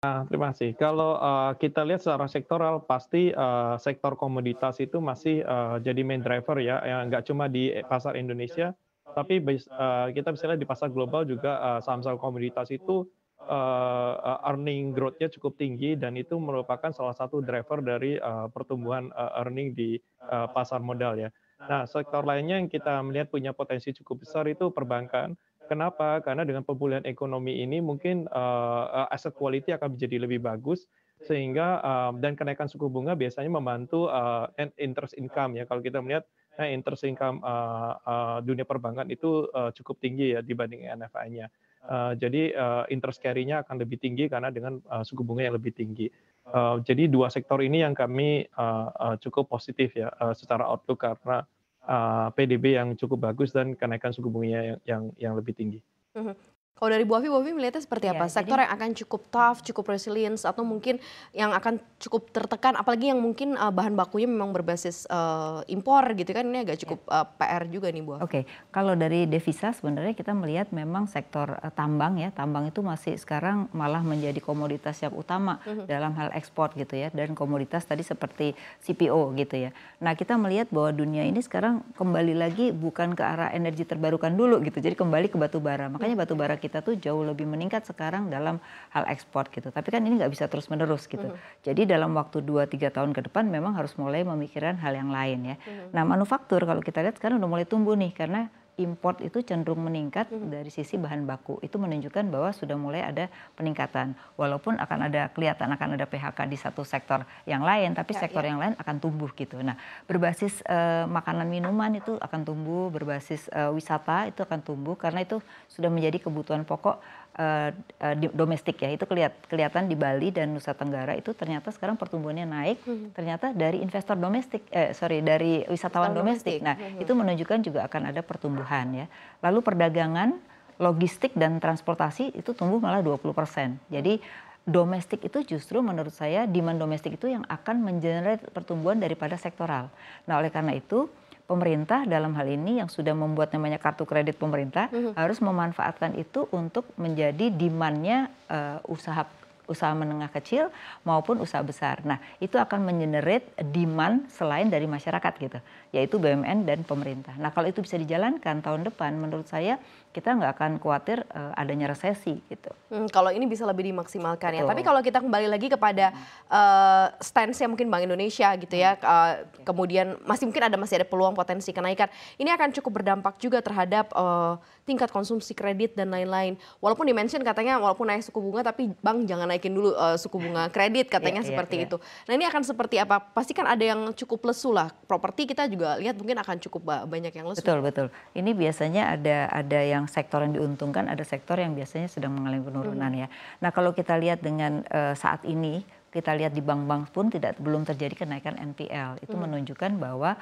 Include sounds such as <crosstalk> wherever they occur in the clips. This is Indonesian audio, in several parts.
Nah, terima kasih. Kalau uh, kita lihat secara sektoral, pasti uh, sektor komoditas itu masih uh, jadi main driver ya, yang nggak cuma di pasar Indonesia, tapi uh, kita bisa lihat di pasar global juga saham saham-saham komoditas itu uh, earning growth-nya cukup tinggi dan itu merupakan salah satu driver dari uh, pertumbuhan uh, earning di uh, pasar modal ya. Nah, sektor lainnya yang kita melihat punya potensi cukup besar itu perbankan Kenapa? Karena dengan pemulihan ekonomi ini mungkin uh, aset quality akan menjadi lebih bagus sehingga uh, dan kenaikan suku bunga biasanya membantu uh, interest income ya. Kalau kita melihat nah interest income uh, uh, dunia perbankan itu uh, cukup tinggi ya dibanding NFI-nya. Uh, jadi uh, interest carry-nya akan lebih tinggi karena dengan uh, suku bunga yang lebih tinggi. Uh, jadi dua sektor ini yang kami uh, uh, cukup positif ya uh, secara outlook karena Eh, PDB yang cukup bagus dan kenaikan suku bunganya yang yang, yang lebih tinggi. Mhm. Kalau dari Bu Afi, Bu Afi melihatnya seperti iya, apa? Ya, Sektor jadi, yang akan cukup tough, cukup resilience, atau mungkin yang akan cukup tertekan, apalagi yang mungkin uh, bahan bakunya memang berbasis uh, impor gitu kan, ini agak iya. cukup ya. uh, eh, PR juga nih Bu Afi. Oke, okay. kalau dari devisa sebenarnya kita melihat memang sektor uh, tambang ya, tambang itu masih sekarang malah menjadi komoditas yang utama uh mm-hmm. -huh. dalam hal ekspor gitu ya, dan komoditas tadi seperti CPO gitu ya. Nah kita melihat bahwa dunia ini sekarang kembali lagi bukan ke arah energi terbarukan dulu gitu, jadi kembali ke batu bara, makanya iya. batu bara kita kita tuh jauh lebih meningkat sekarang dalam hal ekspor gitu. Tapi kan ini nggak bisa terus menerus gitu. Uh mm-hmm. -huh. Jadi dalam waktu 2-3 tahun ke depan memang harus mulai memikirkan hal yang lain ya. Uh mm-hmm. -huh. Nah manufaktur kalau kita lihat sekarang udah mulai tumbuh nih karena import itu cenderung meningkat hmm. dari sisi bahan baku. Itu menunjukkan bahwa sudah mulai ada peningkatan. Walaupun akan ada kelihatan akan ada PHK di satu sektor yang lain, tapi ya, sektor ya. yang lain akan tumbuh gitu. Nah, berbasis uh, makanan minuman itu akan tumbuh, berbasis uh, wisata itu akan tumbuh karena itu sudah menjadi kebutuhan pokok Eh, eh, domestik ya itu keliat, kelihatan di Bali dan Nusa Tenggara itu ternyata sekarang pertumbuhannya naik hmm. ternyata dari investor domestik eh sorry dari wisatawan domestik. domestik nah hmm. itu menunjukkan juga akan ada pertumbuhan ya lalu perdagangan logistik dan transportasi itu tumbuh malah 20 persen jadi domestik itu justru menurut saya demand domestik itu yang akan mengenerate pertumbuhan daripada sektoral nah oleh karena itu pemerintah dalam hal ini yang sudah membuat namanya kartu kredit pemerintah mm -hmm. harus memanfaatkan itu untuk menjadi demandnya uh, usaha usaha menengah kecil maupun usaha besar. Nah itu akan mengenerate demand selain dari masyarakat gitu, yaitu BUMN dan pemerintah. Nah kalau itu bisa dijalankan tahun depan, menurut saya kita nggak akan khawatir uh, adanya resesi gitu. Hmm, kalau ini bisa lebih dimaksimalkan Betul. ya. Tapi kalau kita kembali lagi kepada uh, hmm. eh, stance mungkin Bank Indonesia gitu ya, uh, kemudian masih mungkin ada masih ada peluang potensi kenaikan. Ini akan cukup berdampak juga terhadap uh, tingkat konsumsi kredit dan lain-lain. Walaupun dimention katanya walaupun naik suku bunga tapi bank jangan naikin dulu uh, suku bunga <laughs> kredit katanya yeah, iya, seperti yeah, yeah. itu. Nah ini akan seperti apa? Pasti kan ada yang cukup lesu lah. Properti kita juga lihat mungkin akan cukup banyak yang lesu. Betul betul. Ini biasanya ada ada yang yang sektor yang diuntungkan, ada sektor yang biasanya sedang mengalami penurunan hmm. ya. Nah kalau kita lihat dengan uh, saat ini kita lihat di bank-bank pun tidak belum terjadi kenaikan NPL. Itu hmm. menunjukkan bahwa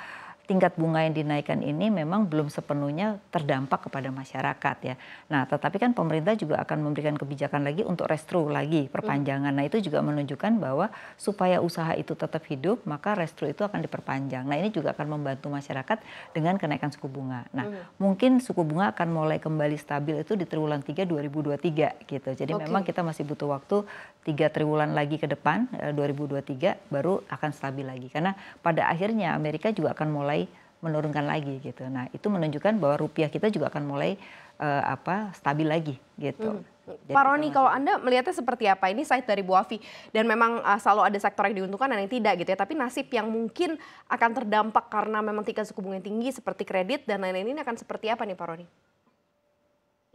tingkat bunga yang dinaikkan ini memang belum sepenuhnya terdampak kepada masyarakat ya. Nah, tetapi kan pemerintah juga akan memberikan kebijakan lagi untuk restru lagi perpanjangan. Nah, itu juga menunjukkan bahwa supaya usaha itu tetap hidup, maka restru itu akan diperpanjang. Nah, ini juga akan membantu masyarakat dengan kenaikan suku bunga. Nah, hmm. mungkin suku bunga akan mulai kembali stabil itu di triwulan 3 2023 gitu. Jadi okay. memang kita masih butuh waktu 3 triwulan lagi ke depan 2023 eh, baru akan stabil lagi. Karena pada akhirnya Amerika juga akan mulai menurunkan lagi gitu. Nah, itu menunjukkan bahwa rupiah kita juga akan mulai uh, apa stabil lagi gitu. Hmm. Jadi Pak Roni, kalau Anda melihatnya seperti apa? Ini side dari Bu Afi dan memang uh, selalu ada sektor yang diuntungkan dan yang tidak gitu ya. Tapi nasib yang mungkin akan terdampak karena memang tingkat suku bunga yang tinggi seperti kredit dan lain-lain ini akan seperti apa nih Pak Roni?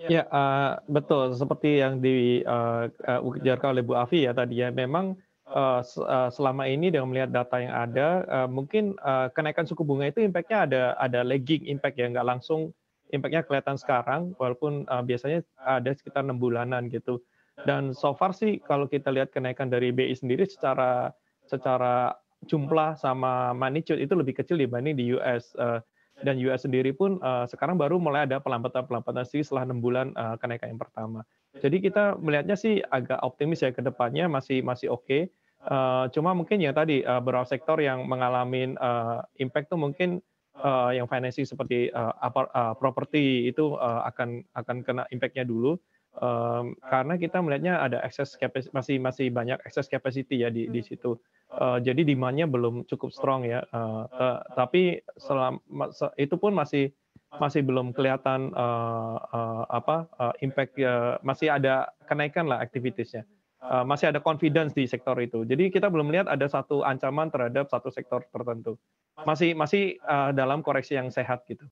Ya, uh, betul. Seperti yang diujarkan uh, uh, oleh Bu Afi ya tadi ya, memang Eh, eh, selama ini dengan melihat data yang ada, eh, mungkin kenaikan suku bunga itu impact-nya ada ada lagging impact ya, nggak langsung impact-nya kelihatan sekarang, walaupun biasanya ada sekitar enam bulanan gitu. Dan so far sih kalau kita lihat kenaikan dari BI sendiri secara secara jumlah sama magnitude itu lebih kecil dibanding di US. dan US sendiri pun sekarang baru mulai ada pelambatan-pelambatan sih setelah enam bulan kenaikan yang pertama. Jadi kita melihatnya sih agak optimis ya ke depannya masih masih oke. Okay. Eh, cuma mungkin ya tadi uh, beberapa sektor yang mengalami uh, eh, impact tuh mungkin uh, yang financing seperti uh, uh, properti itu uh, akan akan kena impactnya dulu um, karena kita melihatnya ada excess capacity masih masih banyak excess capacity ya di di hmm. situ uh, jadi demandnya belum cukup strong ya uh, uh, tapi selama itu pun masih masih belum kelihatan uh, uh, apa uh, impact uh, masih ada kenaikan lah aktivitasnya Eh, masih ada confidence di sektor itu. Jadi kita belum melihat ada satu ancaman terhadap satu sektor tertentu. Masih masih uh, dalam koreksi yang sehat gitu.